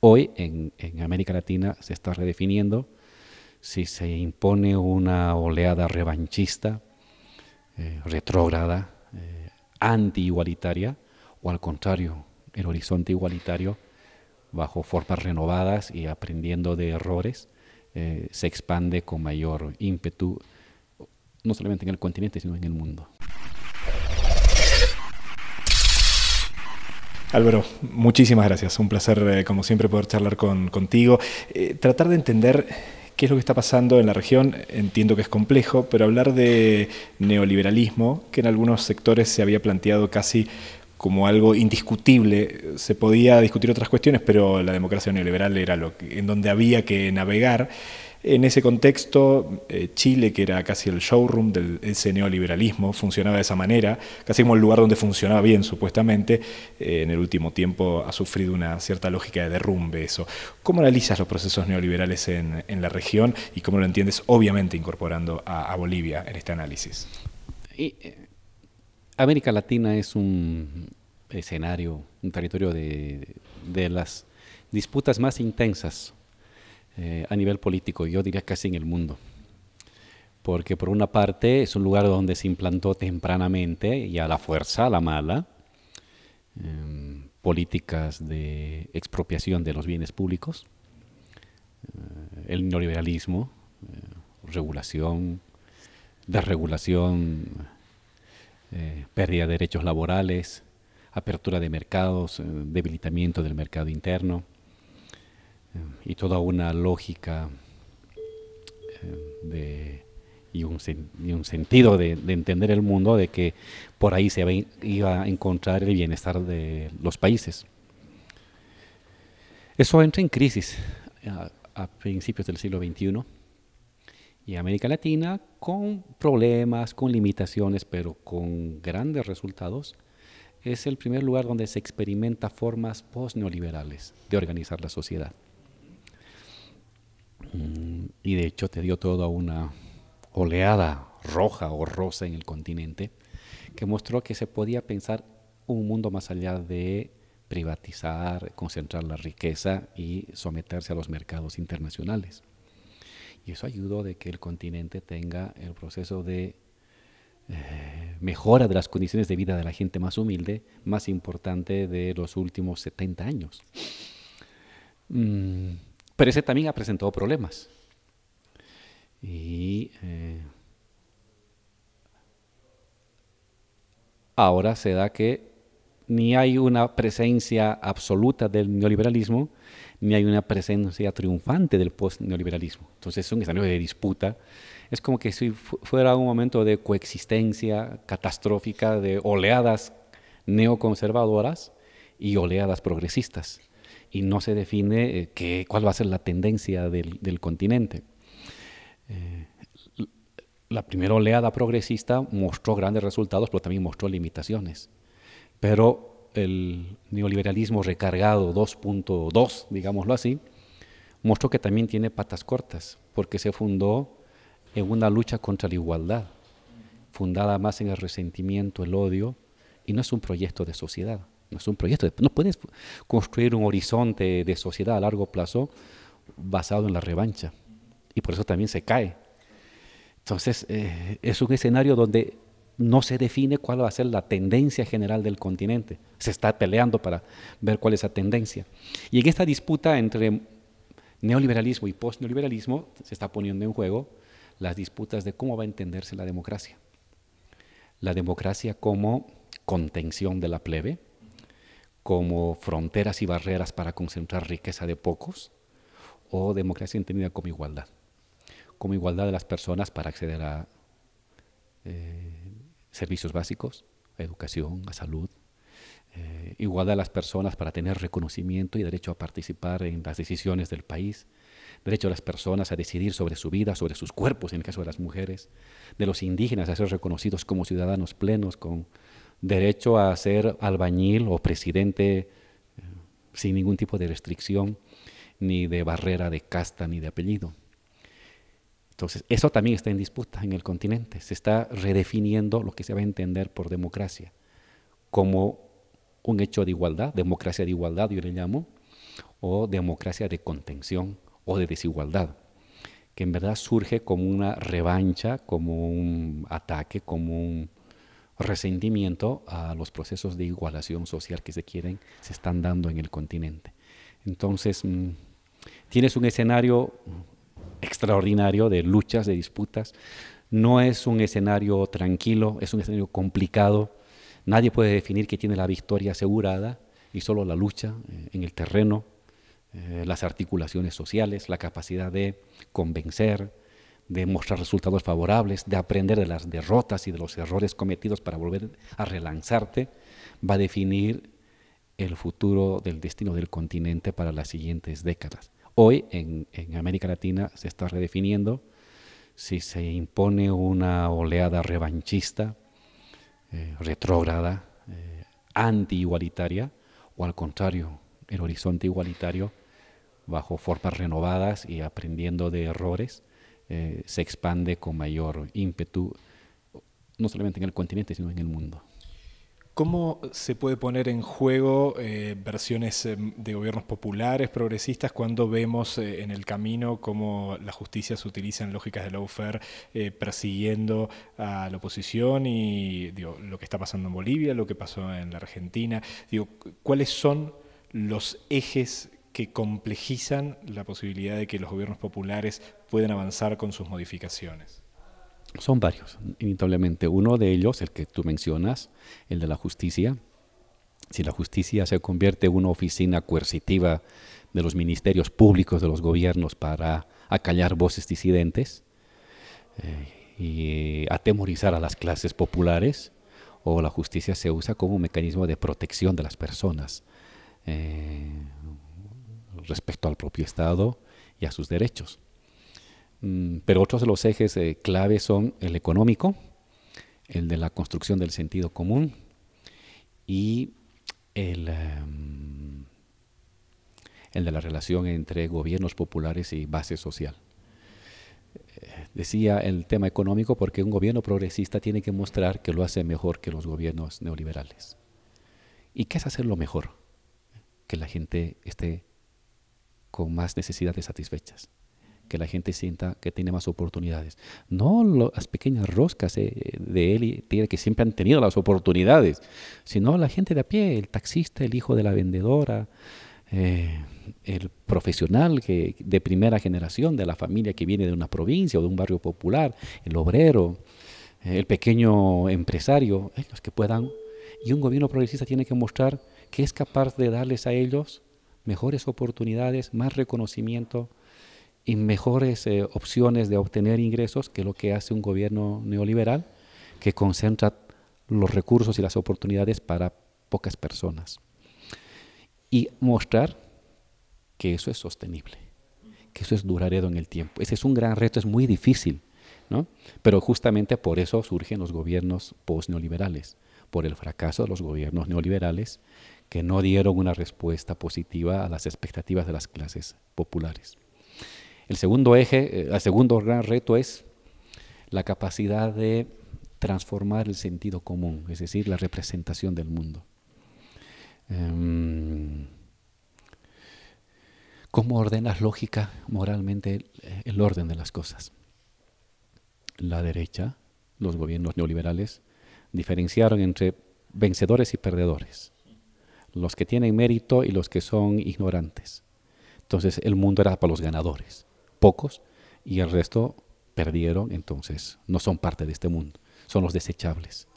Hoy en, América Latina se está redefiniendo si se impone una oleada revanchista, eh, retrógrada, antiigualitaria, eh, anti-igualitaria, o al contrario, el horizonte igualitario, bajo formas renovadas y aprendiendo de errores, eh, se expande con mayor ímpetu, no solamente en el continente, sino en el mundo. Álvaro, muchísimas gracias. Un placer, eh, como siempre, poder charlar contigo. Eh, tratar de entender qué es lo que está pasando en la región, entiendo que es complejo, pero hablar de neoliberalismo, que en algunos sectores se había planteado casi como algo indiscutible, se podía discutir otras cuestiones, pero la democracia neoliberal era lo en donde había que navegar. En ese contexto, eh, Chile, que era casi el showroom del ese neoliberalismo, funcionaba de esa manera, casi como el lugar donde funcionaba bien, supuestamente, eh, en el último tiempo ha sufrido una cierta lógica de derrumbe eso. ¿Cómo analizas los procesos neoliberales en, la región y cómo lo entiendes, obviamente, incorporando a, Bolivia en este análisis? Eh, América Latina es un escenario, un territorio de las disputas más intensas eh, a nivel político, yo diría casi en el mundo. Porque por una parte es un lugar donde se implantó tempranamente y a la fuerza, a la mala, em, políticas de expropiación de los bienes públicos, eh, el neoliberalismo, eh, regulación, desregulación, pérdida de derechos laborales, apertura de mercados, debilitamiento del mercado interno y toda una lógica eh, y, un, sentido de, entender el mundo de que por ahí se iba a encontrar el bienestar de los países. Eso entra en crisis a, a principios del siglo XXI y América Latina con problemas, con limitaciones, pero con grandes resultados, es el primer lugar donde se experimenta formas post-neoliberales de organizar la sociedad. Mm, y de hecho te dio toda una oleada roja o rosa en el continente que mostró que se podía pensar un mundo más allá de privatizar, concentrar la riqueza y someterse a los mercados internacionales. Y eso ayudó de que el continente tenga el proceso de eh, mejora de las condiciones de vida de la gente más humilde más importante de los últimos 70 años. Mm, pero ese también ha presentado problemas. Y eh, ahora se da que ni hay una presencia absoluta del neoliberalismo, ni hay una presencia triunfante del post-neoliberalismo. Entonces es un escenario de disputa. Es como que si fuera un momento de coexistencia catastrófica de oleadas neoconservadoras y oleadas progresistas y no se define eh, qué, cuál va a ser la tendencia del, del continente. Eh, la primera oleada progresista mostró grandes resultados, pero también mostró limitaciones. Pero el neoliberalismo recargado 2.2, digámoslo así, mostró que también tiene patas cortas, porque se fundó en una lucha contra la igualdad, fundada más en el resentimiento, el odio, y no es un proyecto de sociedad. No es un proyecto. No puedes construir un horizonte de sociedad a largo plazo basado en la revancha. Y por eso también se cae. Entonces, eh, es un escenario donde no se define cuál va a ser la tendencia general del continente. Se está peleando para ver cuál es la tendencia. Y en esta disputa entre neoliberalismo y post neoliberalismo se está poniendo en juego las disputas de cómo va a entenderse la democracia. La democracia como contención de la plebe, como fronteras y barreras para concentrar riqueza de pocos, o democracia entendida como igualdad, como igualdad de las personas para acceder a eh, servicios básicos, a educación, a salud, eh, igualdad de las personas para tener reconocimiento y derecho a participar en las decisiones del país, derecho de las personas a decidir sobre su vida, sobre sus cuerpos, en el caso de las mujeres, de los indígenas a ser reconocidos como ciudadanos plenos con derecho a ser albañil o presidente eh, sin ningún tipo de restricción, ni de barrera de casta, ni de apellido. Entonces, eso también está en disputa en el continente. Se está redefiniendo lo que se va a entender por democracia, como un hecho de igualdad, democracia de igualdad, yo le llamo, o democracia de contención o de desigualdad, que en verdad surge como una revancha, como un ataque, como un, resentimiento a los procesos de igualación social que se quieren, se están dando en el continente. Entonces, mm, tienes un escenario extraordinario de luchas, de disputas. No es un escenario tranquilo, es un escenario complicado. Nadie puede definir que tiene la victoria asegurada y solo la lucha eh, en el terreno, eh, las articulaciones sociales, la capacidad de convencer, de mostrar resultados favorables, de aprender de las derrotas y de los errores cometidos para volver a relanzarte, va a definir el futuro del destino del continente para las siguientes décadas. Hoy en, América Latina se está redefiniendo si se impone una oleada revanchista, eh, retrógrada, eh, anti-igualitaria, o al contrario, el horizonte igualitario bajo formas renovadas y aprendiendo de errores eh, se expande con mayor ímpetu, no solamente en el continente, sino en el mundo. ¿Cómo se puede poner en juego eh, versiones em, de gobiernos populares, progresistas, cuando vemos eh, en el camino cómo la justicia se utiliza en lógicas de lawfare persiguiendo a la oposición y lo que está pasando en Bolivia, lo que pasó en la Argentina? Digo, ¿Cuáles son los ejes que complejizan la posibilidad de que los gobiernos populares puedan avanzar con sus modificaciones? Son varios, inevitablemente. Uno de ellos, el que tú mencionas, el de la justicia. Si la justicia se convierte en una oficina coercitiva de los ministerios públicos de los gobiernos para acallar voces disidentes eh, y atemorizar a las clases populares, o la justicia se usa como un mecanismo de protección de las personas. Eh, respecto al propio Estado y a sus derechos. Mm, pero otros de los ejes claves eh, clave son el económico, el de la construcción del sentido común y el, em, el de la relación entre gobiernos populares y base social. Eh, decía el tema económico porque un gobierno progresista tiene que mostrar que lo hace mejor que los gobiernos neoliberales. ¿Y qué es hacerlo mejor? Que la gente esté con más necesidades satisfechas, que la gente sienta que tiene más oportunidades. No las pequeñas roscas eh, de él que siempre han tenido las oportunidades, sino la gente de a pie, el taxista, el hijo de la vendedora, eh, el profesional que, de primera generación, de la familia que viene de una provincia o de un barrio popular, el obrero, eh, el pequeño empresario, los que puedan. Y un gobierno progresista tiene que mostrar que es capaz de darles a ellos mejores oportunidades, más reconocimiento y mejores eh, opciones de obtener ingresos que lo que hace un gobierno neoliberal que concentra los recursos y las oportunidades para pocas personas. Y mostrar que eso es sostenible, que eso es duradero en el tiempo. Ese es un gran reto, es muy difícil, Pero justamente por eso surgen los gobiernos post-neoliberales, por el fracaso de los gobiernos neoliberales que no dieron una respuesta positiva a las expectativas de las clases populares. El segundo eje, eh, el segundo gran reto es la capacidad de transformar el sentido común, es decir, la representación del mundo. Em, ¿Cómo ordenas lógica moralmente el orden de las cosas? La derecha, los gobiernos neoliberales, diferenciaron entre vencedores y perdedores los que tienen mérito y los que son ignorantes. Entonces el mundo era para los ganadores, pocos, y el resto perdieron, entonces no son parte de este mundo, son los desechables.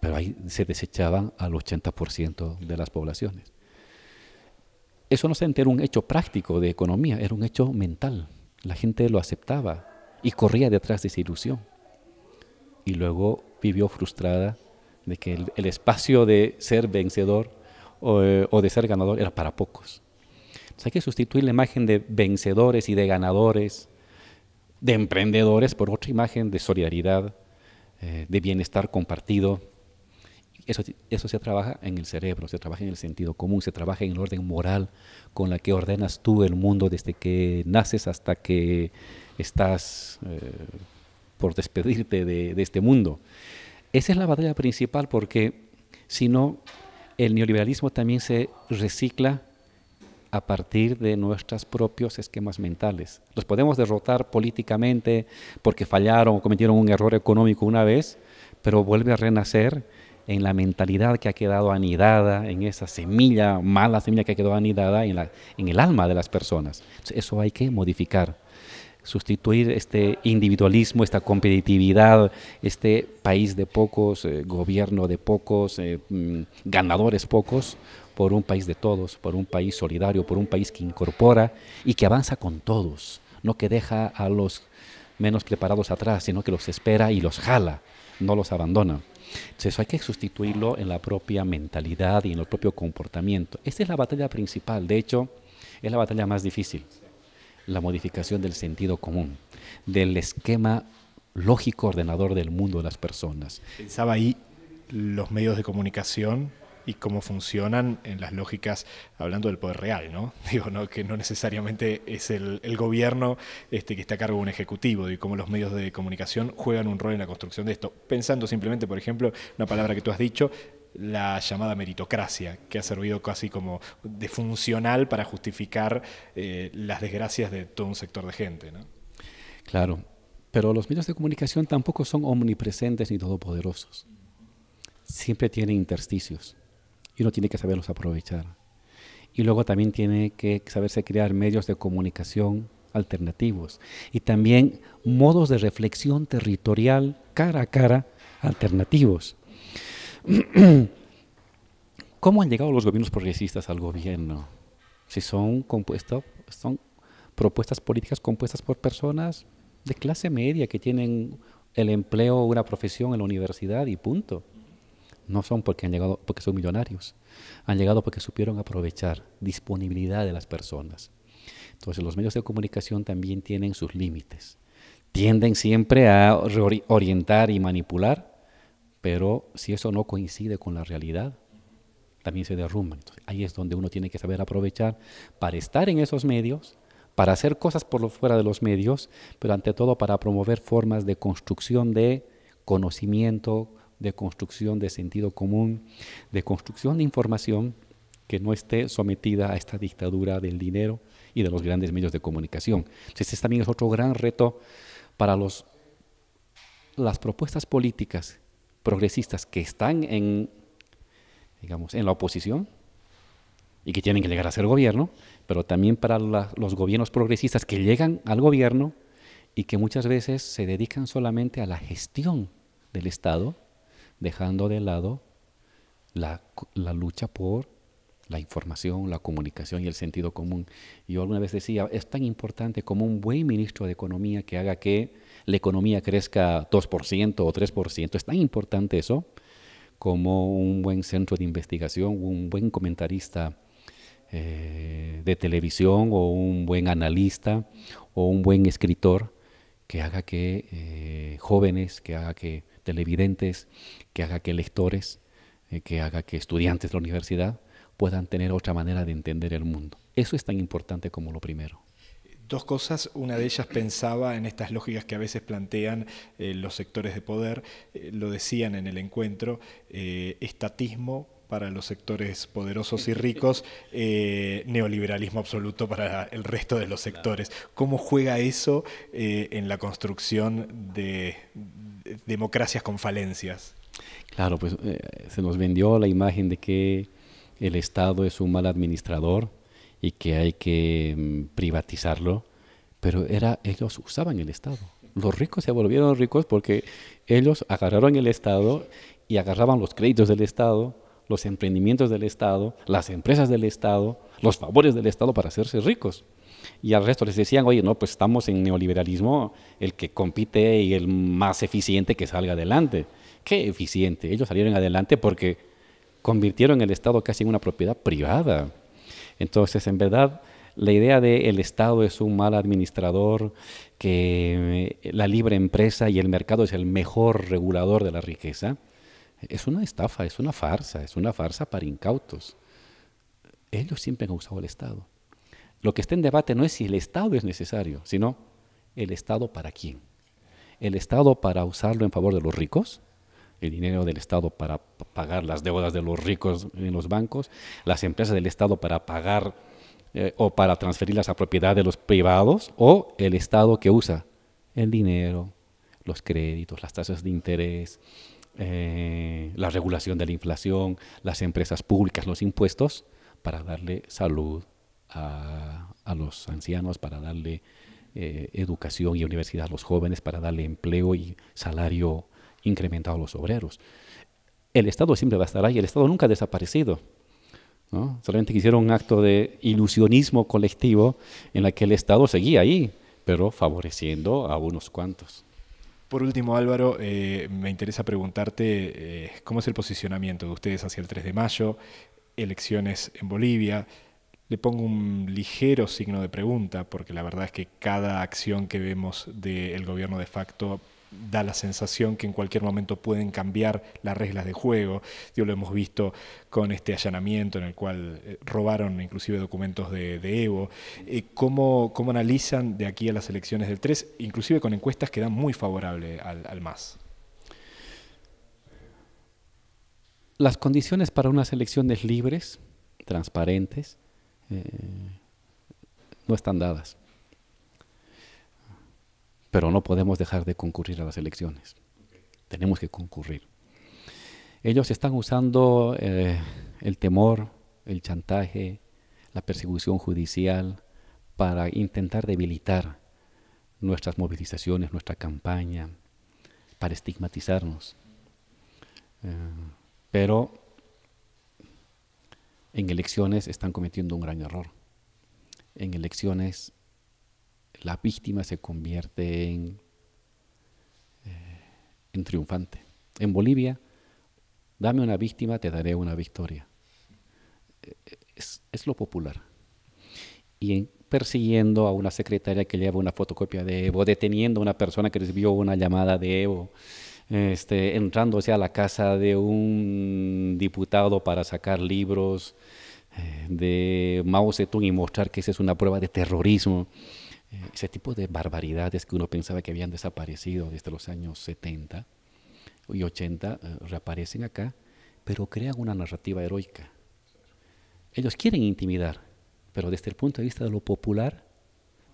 Pero ahí se desechaban al 80% de las poblaciones. Eso no era un hecho práctico de economía, era un hecho mental. La gente lo aceptaba y corría detrás de esa ilusión. Y luego vivió frustrada de que el, espacio de ser vencedor eh, o, de ser ganador era para pocos. hay que sustituir la imagen de vencedores y de ganadores, de emprendedores, por otra imagen de solidaridad, eh, de bienestar compartido. Eso, eso se trabaja en el cerebro, se trabaja en el sentido común, se trabaja en el orden moral con la que ordenas tú el mundo desde que naces hasta que estás eh, por despedirte de este mundo. Esa es la batalla principal porque si no, el neoliberalismo también se recicla a partir de nuestros propios esquemas mentales. Los podemos derrotar políticamente porque fallaron o cometieron un error económico una vez, pero vuelve a renacer en la mentalidad que ha quedado anidada, en esa semilla, mala semilla que ha quedado anidada en, en el alma de las personas. eso hay que modificar sustituir este individualismo, esta competitividad, este país de pocos, eh, gobierno de pocos, eh, mm, ganadores pocos, por un país de todos, por un país solidario, por un país que incorpora y que avanza con todos, no que deja a los menos preparados atrás, sino que los espera y los jala, no los abandona. Entonces eso hay que sustituirlo en la propia mentalidad y en el propio comportamiento. Esta es la batalla principal, de hecho, es la batalla más difícil la modificación del sentido común, del esquema lógico ordenador del mundo de las personas. Pensaba ahí los medios de comunicación y cómo funcionan en las lógicas, hablando del poder real, ¿no? Digo, ¿no? que no necesariamente es el, gobierno este, que está a cargo de un ejecutivo, y cómo los medios de comunicación juegan un rol en la construcción de esto. Pensando simplemente, por ejemplo, una palabra que tú has dicho, la llamada meritocracia, que ha servido casi como de funcional para justificar eh, las desgracias de todo un sector de gente. Claro, pero los medios de comunicación tampoco son omnipresentes ni todopoderosos. Siempre tienen intersticios y uno tiene que saberlos aprovechar. Y luego también tiene que saberse crear medios de comunicación alternativos y también modos de reflexión territorial cara a cara alternativos ¿Cómo han llegado los gobiernos progresistas al gobierno? Si son son propuestas políticas compuestas por personas de clase media que tienen el empleo una profesión en la universidad y punto. No son porque han llegado porque son millonarios. Han llegado porque supieron aprovechar disponibilidad de las personas. Entonces los medios de comunicación también tienen sus límites. Tienden siempre a orientar y manipular pero si eso no coincide con la realidad, también se derrumba. Entonces, ahí es donde uno tiene que saber aprovechar para estar en esos medios, para hacer cosas por lo fuera de los medios, pero ante todo para promover formas de construcción de conocimiento, de construcción de sentido común, de construcción de información que no esté sometida a esta dictadura del dinero y de los grandes medios de comunicación. Entonces, ese también es otro gran reto para los, las propuestas políticas progresistas que están en, digamos, en la oposición y que tienen que llegar a ser gobierno, pero también para los gobiernos progresistas que llegan al gobierno y que muchas veces se dedican solamente a la gestión del Estado, dejando de lado la lucha por la información, la comunicación y el sentido común. Yo alguna vez decía, es tan importante como un buen ministro de Economía que haga que la economía crezca 2% o 3%. Es tan importante eso como un buen centro de investigación, un buen comentarista eh, de televisión o un buen analista o un buen escritor que haga que eh, jóvenes, que haga que televidentes, que haga que lectores, eh, que haga que estudiantes de la universidad puedan tener otra manera de entender el mundo. Eso es tan importante como lo primero dos cosas. Una de ellas pensaba en estas lógicas que a veces plantean eh, los sectores de poder, eh, lo decían en el encuentro, eh, estatismo para los sectores poderosos y ricos, neoliberalismo absoluto para el resto de los sectores. ¿Cómo juega eso en la construcción de democracias con falencias? Claro, pues se nos vendió la imagen de que el Estado es un mal administrador, y que hay que mm, privatizarlo, pero era ellos usaban el Estado. Los ricos se volvieron ricos porque ellos agarraron el Estado y agarraban los créditos del Estado, los emprendimientos del Estado, las empresas del Estado, los favores del Estado para hacerse ricos. Y al resto les decían, oye, no, pues estamos en neoliberalismo, el que compite y el más eficiente que salga adelante. Qué eficiente. Ellos salieron adelante porque convirtieron el Estado casi en una propiedad privada entonces, en verdad, la idea de el Estado es un mal administrador, que eh, la libre empresa y el mercado es el mejor regulador de la riqueza, es una estafa, es una farsa, es una farsa para incautos. Ellos siempre han usado el Estado. Lo que está en debate no es si el Estado es necesario, sino el Estado para quién. ¿El Estado para usarlo en favor de los ricos? el dinero del Estado para pagar las deudas de los ricos en los bancos, las empresas del Estado para pagar eh, o para transferirlas a propiedad de los privados, o el Estado que usa el dinero, los créditos, las tasas de interés, eh, la regulación de la inflación, las empresas públicas, los impuestos, para darle salud a, los ancianos, para darle eh, educación y universidad a los jóvenes, para darle empleo y salario incrementado los obreros. El Estado siempre va a estar ahí, el Estado nunca ha desaparecido. Solamente hicieron un acto de ilusionismo colectivo en la que el Estado seguía ahí, pero favoreciendo a unos cuantos. Por último, Álvaro, eh, me interesa preguntarte eh, cómo es el posicionamiento de ustedes hacia el 3 de mayo, elecciones en Bolivia. Le pongo un ligero signo de pregunta, porque la verdad es que cada acción que vemos del gobierno de facto da la sensación que en cualquier momento pueden cambiar las reglas de juego. Yo lo hemos visto con este allanamiento en el cual eh, robaron inclusive documentos de, Evo. Eh, ¿cómo, analizan de aquí a las elecciones del 3, inclusive con encuestas que dan muy favorable al, al MAS? Las condiciones para unas elecciones libres, transparentes, eh, no están dadas pero no podemos dejar de concurrir a las elecciones. Tenemos que concurrir. Ellos están usando eh, el temor, el chantaje, la persecución judicial para intentar debilitar nuestras movilizaciones, nuestra campaña, para estigmatizarnos. Eh, pero en elecciones están cometiendo un gran error. En elecciones la víctima se convierte eh, en, triunfante. En Bolivia, dame una víctima, te daré una victoria. Eh, es, lo popular. Y persiguiendo a una secretaria que lleva una fotocopia de Evo, deteniendo a una persona que recibió una llamada de Evo, este, entrándose a la casa de un diputado para sacar libros eh, de Mao Zedong y mostrar que esa es una prueba de terrorismo. Eh, ese tipo de barbaridades que uno pensaba que habían desaparecido desde los años 70 y 80 eh, reaparecen acá, pero crean una narrativa heroica. Ellos quieren intimidar, pero desde el punto de vista de lo popular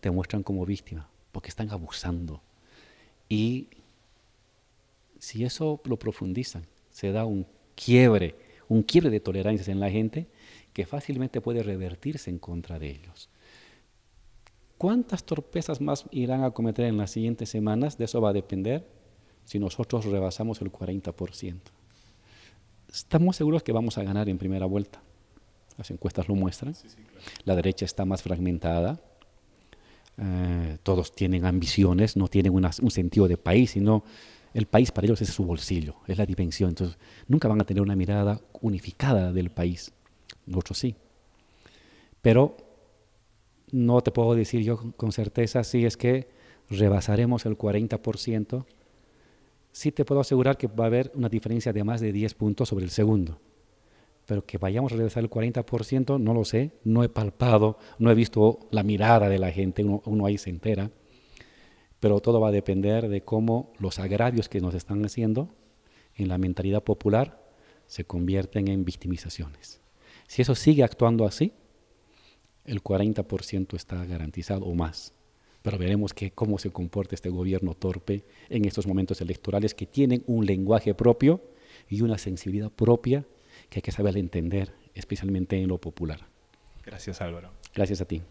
te muestran como víctima, porque están abusando. Y si eso lo profundizan, se da un quiebre, un quiebre de tolerancia en la gente que fácilmente puede revertirse en contra de ellos. ¿Cuántas torpezas más irán a cometer en las siguientes semanas? De eso va a depender si nosotros rebasamos el 40%. Estamos seguros que vamos a ganar en primera vuelta. Las encuestas lo muestran. La derecha está más fragmentada. Eh, todos tienen ambiciones, no tienen un sentido de país, sino el país para ellos es su bolsillo, es la dimensión. Entonces, nunca van a tener una mirada unificada del país. Nosotros sí. Pero no te puedo decir yo con certeza si es que rebasaremos el 40%, sí te puedo asegurar que va a haber una diferencia de más de 10 puntos sobre el segundo. Pero que vayamos a rebasar el 40%, no lo sé, no he palpado, no he visto la mirada de la gente, uno, uno ahí se entera. Pero todo va a depender de cómo los agravios que nos están haciendo en la mentalidad popular se convierten en victimizaciones. Si eso sigue actuando así, el 40% está garantizado o más. Pero veremos que, cómo se comporta este gobierno torpe en estos momentos electorales que tienen un lenguaje propio y una sensibilidad propia que hay que saber entender, especialmente en lo popular. Gracias Álvaro. Gracias a ti.